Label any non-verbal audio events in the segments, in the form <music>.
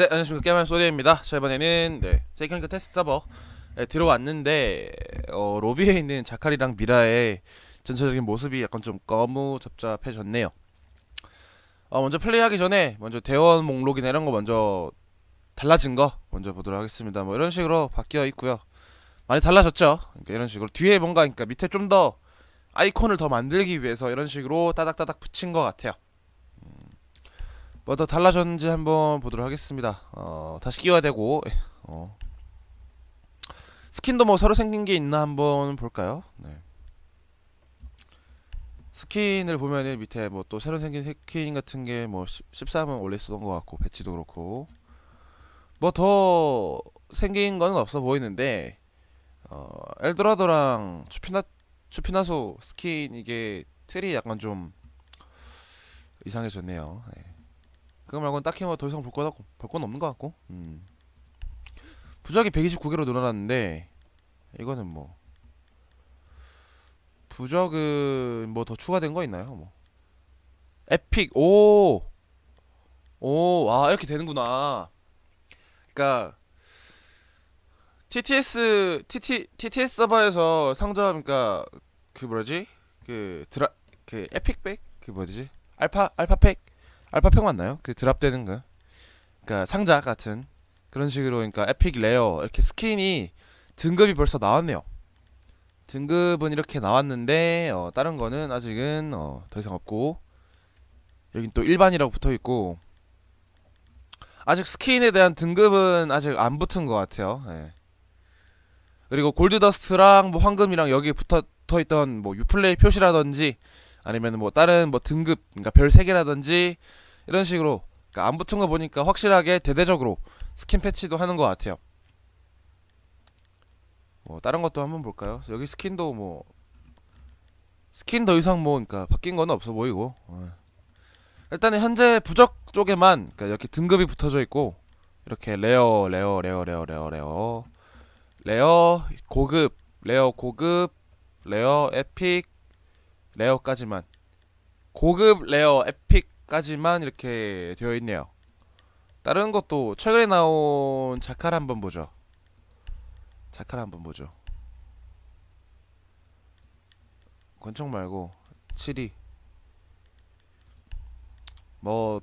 네 안녕하십니까 게임할 소리입니다 자 이번에는 네 세이크니까 테스트 서버 에 네, 들어왔는데 어, 로비에 있는 자카리랑 미라의 전체적인 모습이 약간 좀 거무잡잡해졌네요 어, 먼저 플레이하기 전에 먼저 대원 목록이나 이런 거 먼저 달라진 거 먼저 보도록 하겠습니다 뭐 이런 식으로 바뀌어 있고요 많이 달라졌죠 그러니까 이런 식으로 뒤에 뭔가 그러니까 밑에 좀 더 아이콘을 더 만들기 위해서 이런 식으로 따닥따닥 붙인 것 같아요 뭐더 달라졌는지 한번 보도록 하겠습니다 어, 다시 끼워되고 야 예, 어. 스킨도 뭐 새로 생긴 게 있나 한번 볼까요? 네. 스킨을 보면은 밑에 뭐 또 새로 생긴 스킨 같은 게 뭐 13은 원래 쓰던 것 같고 배치도 그렇고 뭐 더 생긴 건 없어 보이는데 어, 엘드라더랑 추피나 추피나소 스킨 이게 틀이 약간 좀 이상해졌네요. 네. 그거 말고는 딱히 뭐 더 이상 볼 거다 볼건 없는 것 같고 음. 부작이 129개로 늘어났는데 이거는 뭐 부적은 뭐 더 추가된 거 있나요? 뭐 에픽 오! 오, 와 아, 이렇게 되는구나. 그러니까 TTS TT TTS 서버에서 상점 그러니까 그 뭐라지? 그 드라 그 에픽백 그 뭐지? 알파 알파팩 알파팩 맞나요? 그 드랍되는 거. 그. 그러니까 상자 같은 그런 식으로 그러니까 에픽 레어 이렇게 스킨이 등급이 벌써 나왔네요. 등급은 이렇게 나왔는데 어, 다른 거는 아직은 어, 더 이상 없고 여긴 또 일반이라고 붙어 있고 아직 스킨에 대한 등급은 아직 안 붙은 것 같아요. 예. 그리고 골드더스트랑 뭐 황금이랑 여기 붙어 있던 뭐 유플레이 표시라든지 아니면 뭐 다른 뭐 등급 그러니까 별 세개라든지 이런 식으로 그러니까 안 붙은 거 보니까 확실하게 대대적으로 스킨 패치도 하는 것 같아요 뭐 다른 것도 한번 볼까요? 여기 스킨도 뭐 스킨 더 이상 뭐 그러니까 바뀐 건 없어 보이고 어. 일단은 현재 부적 쪽에만 그러니까 이렇게 등급이 붙어져 있고 이렇게 레어 레어 레어 레어 레어 레어 레어 고급 레어 고급 레어 에픽 레어까지만 고급 레어 에픽까지만 이렇게 되어 있네요 다른 것도 최근에 나온 자칼 한번 보죠 자칼 한번 보죠 권총 말고 7위 뭐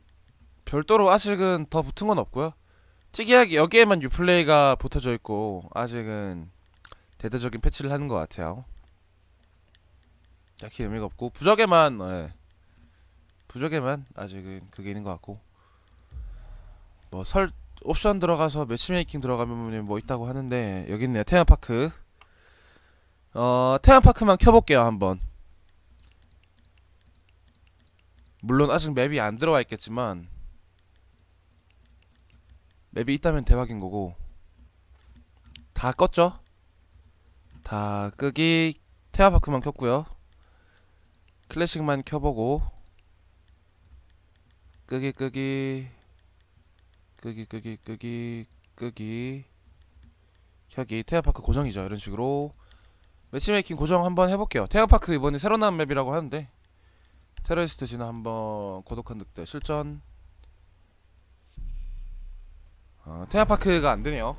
별도로 아직은 더 붙은 건 없고요 특이하게 여기에만 유플레이가 붙어져 있고 아직은 대대적인 패치를 하는 것 같아요 딱히 의미가 없고 부적에만 예. 부적에만 아직은 그게 있는 것 같고 뭐 설 옵션 들어가서 매치메이킹 들어가면 뭐 있다고 하는데 여기 있네요 테양파크어테양파크만 켜볼게요 한번 물론 아직 맵이 안 들어와 있겠지만 맵이 있다면 대박인 거고 다 껐죠? 다 끄기 테아파크만 켰고요 클래식만 켜보고 끄기 끄기 끄기 끄기 끄기 끄기 켜기 테마파크 고정이죠 이런 식으로 매치메이킹 고정 한번 해볼게요 테마파크 이번에 새로 나온 맵이라고 하는데 테러리스트 진화 한번 고독한 늑대 실전 어, 테마파크가 안되네요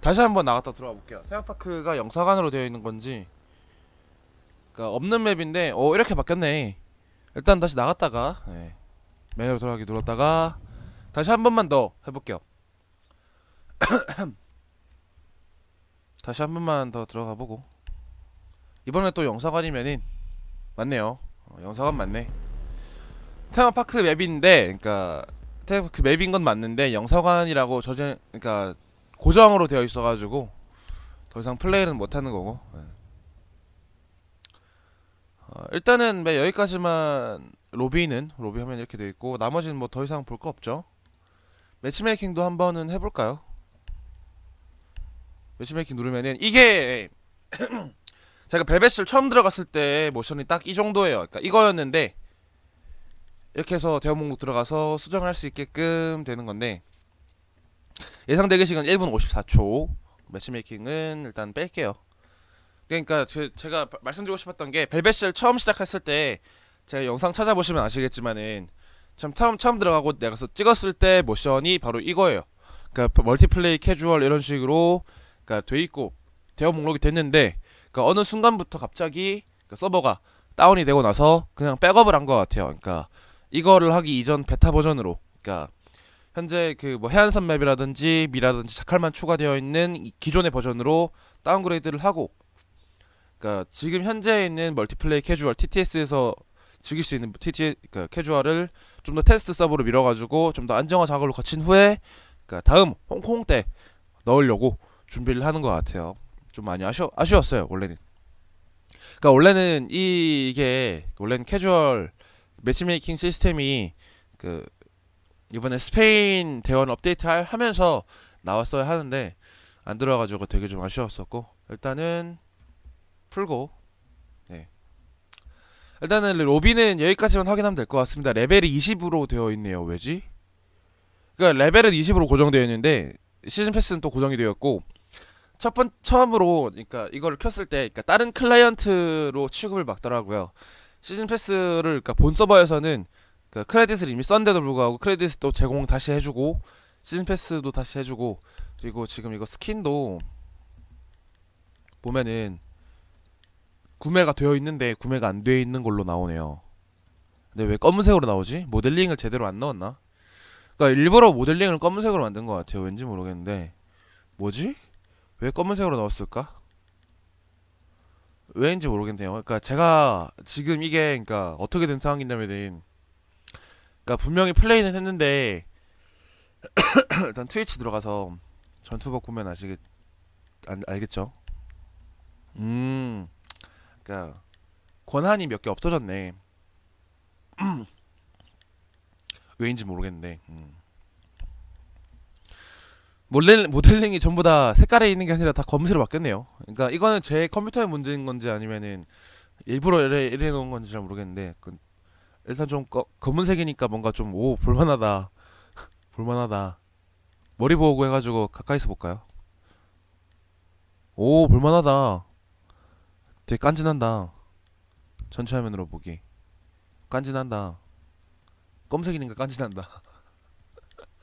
다시 한번 나갔다 들어와 볼게요 테마파크가 영사관으로 되어 있는 건지 그러니까 없는 맵인데 어 이렇게 바뀌었네 일단 다시 나갔다가 네. 메뉴로 돌아가기 눌렀다가 다시 한 번만 더 해볼게요 <coughs> 다시 한 번만 더 들어가보고 이번에 또 영사관이면은 맞네요 어, 영사관 맞네 테마파크 맵인데 그니까 테마파크 맵인 건 맞는데 영사관이라고 저장 그니까 고정으로 되어 있어가지고 더 이상 플레이는 못하는 거고 네. 어, 일단은 네, 여기까지만 로비는 로비 화면 이렇게 돼 있고 나머지는 뭐 더 이상 볼 거 없죠. 매치메이킹도 한번은 해볼까요? 매치메이킹 누르면은 이게 <clears throat> 제가 벨벳을 처음 들어갔을 때 모션이 딱 이 정도예요. 그러니까 이거였는데 이렇게 해서 대화 목록 들어가서 수정을 할 수 있게끔 되는 건데 예상 대기 시간 1분 54초 매치메이킹은 일단 뺄게요. 그러니까 제, 제가 말씀드리고 싶었던 게 벨벳을 처음 시작했을 때제가 영상 찾아보시면 아시겠지만은 참 처음 처음 들어가고 내가서 찍었을 때 모션이 바로 이거예요. 그러니까 멀티플레이 캐주얼 이런 식으로 그러니까 돼 있고 대여 목록이 됐는데 그러니까 어느 순간부터 갑자기 그러니까 서버가 다운이 되고 나서 그냥 백업을 한것 같아요. 그러니까 이거를 하기 이전 베타 버전으로 그러니까 현재 그 뭐 해안선 맵이라든지 미라든지 자칼만 추가되어 있는 기존의 버전으로 다운그레이드를 하고 그러니까 지금 현재 있는 멀티플레이 캐주얼 TTS에서 즐길 수 있는 TT 그러니 캐주얼을 좀 더 테스트 서버로 밀어가지고 좀 더 안정화 작업을 거친 후에 그니까 다음 홍콩 때 넣으려고 준비를 하는 것 같아요. 좀 많이 아쉬 아쉬웠어요 원래는. 그러니까 원래는 이, 이게 원래는 캐주얼 매치메이킹 시스템이 그 이번에 스페인 대원 업데이트 하면서 나왔어야 하는데 안 들어가지고 되게 좀 아쉬웠었고 일단은 풀고 네. 일단은 로비는 여기까지만 확인하면 될 것 같습니다 레벨이 20으로 되어 있네요 왜지? 그러니까 레벨은 20으로 고정되어 있는데 시즌 패스는 또 고정이 되었고 첫 번 처음으로 그러니까 이걸 켰을 때 그러니까 다른 클라이언트로 취급을 막더라고요. 시즌 패스를 그러니까 본 서버에서는 그 크레딧을 이미 썼는데도 불구하고 크레딧도 제공 다시 해주고 시즌 패스도 다시 해주고 그리고 지금 이거 스킨도 보면은 구매가 되어 있는데 구매가 안 되어 있는 걸로 나오네요 근데 왜 검은색으로 나오지? 모델링을 제대로 안 넣었나? 그니까 일부러 모델링을 검은색으로 만든 것 같아요 왠지 모르겠는데 뭐지? 왜 검은색으로 넣었을까 왜인지 모르겠네요 그니까 제가 지금 이게 그니까 어떻게 된 상황이냐면은 그니까 분명히 플레이는 했는데 <coughs> 일단 트위치 들어가서 전투복 보면 아시겠 안, 아, 알겠죠? 음 그러니까 권한이 몇 개 없어졌네. 음. 왜인지 모르겠는데. 음. 모델, 모델링이 전부 다 색깔에 있는 게 아니라 다 검은색으로 바뀌었네요. 그러니까 이거는 제 컴퓨터의 문제인 건지 아니면은 일부러 이래, 이래 놓은 건지 잘 모르겠는데 그, 일단 좀 거, 검은색이니까 뭔가 좀 오 볼만하다 <laughs> 볼만하다 머리 보고 해가지고 가까이서 볼까요? 오 볼만하다 되게 깐진한다 전체 화면으로 보기 깐진한다 검색이니까 깐진한다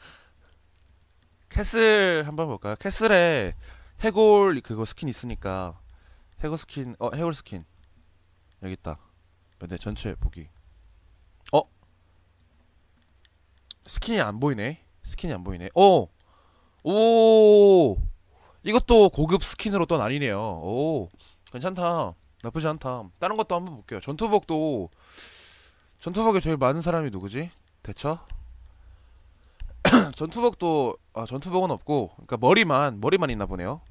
<laughs> 캐슬 한번 볼까요? 캐슬에 해골 그거 스킨 있으니까 해골 스킨 어 해골 스킨 여기 있다 근데 전체 보기 어? 스킨이 안 보이네 스킨이 안 보이네 오! 오! 이것도 고급 스킨으로 또 나뉘네요 오 괜찮다 나쁘지 않다. 다른 것도 한번 볼게요. 전투복도 전투복에 제일 많은 사람이 누구지? 대처? <clears throat> 전투복도 아 전투복은 없고 그러니까 머리만 머리만 있나 보네요.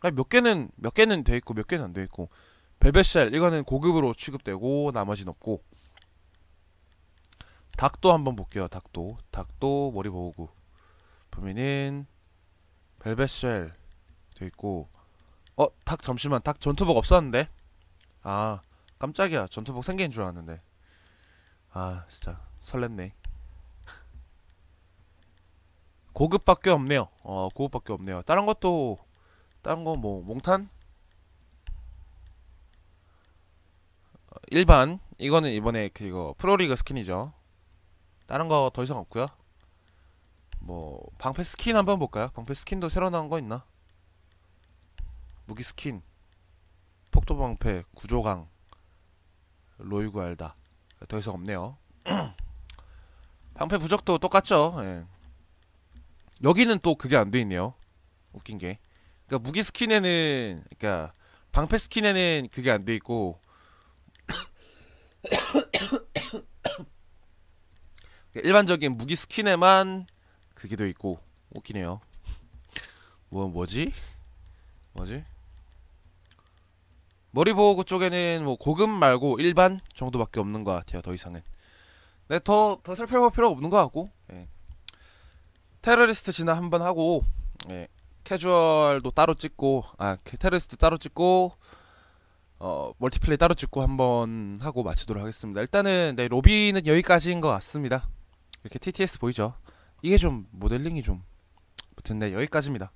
아니 몇 개는 몇 개는 돼 있고 몇 개는 안 돼 있고 벨벳셀 이거는 고급으로 취급되고 나머지는 없고 닭도 한번 볼게요. 닭도 닭도 머리 보고 보면은 벨벳셀 돼 있고 어, 닭 잠시만. 닭 전투복 없었는데. 아, 깜짝이야. 전투복 생긴 줄 알았는데. 아, 진짜 설렜네. 고급밖에 없네요. 어, 고급밖에 없네요. 다른 것도 다른 거 뭐 몽탄? 어, 일반 이거는 이번에 그 이거 프로리그 스킨이죠. 다른 거 더 이상 없고요. 뭐 방패 스킨 한번 볼까요? 방패 스킨도 새로 나온 거 있나? 무기 스킨 폭도 방패 구조강 로이구 알다 더 이상 없네요 <clears throat> 방패 부적도 똑같죠 예. 여기는 또 그게 안 돼 있네요 웃긴 게 그니까 무기 스킨에는 그니까 방패 스킨에는 그게 안 돼 있고 <coughs> 일반적인 무기 스킨에만 그게 돼 있고 웃기네요 뭐 뭐지? 뭐지? 머리 보호구 쪽에는 뭐 고급 말고 일반 정도밖에 없는 것 같아요. 더 이상은. 네, 더, 더 살펴볼 필요 가 없는 것 같고. 예. 테러리스트 진화 한번 하고, 예. 캐주얼도 따로 찍고, 아, 테러리스트 따로 찍고, 어, 멀티플레이 따로 찍고 한번 하고 마치도록 하겠습니다. 일단은, 네, 로비는 여기까지인 것 같습니다. 이렇게 TTS 보이죠? 이게 좀 모델링이 좀 붙은데 네, 여기까지입니다.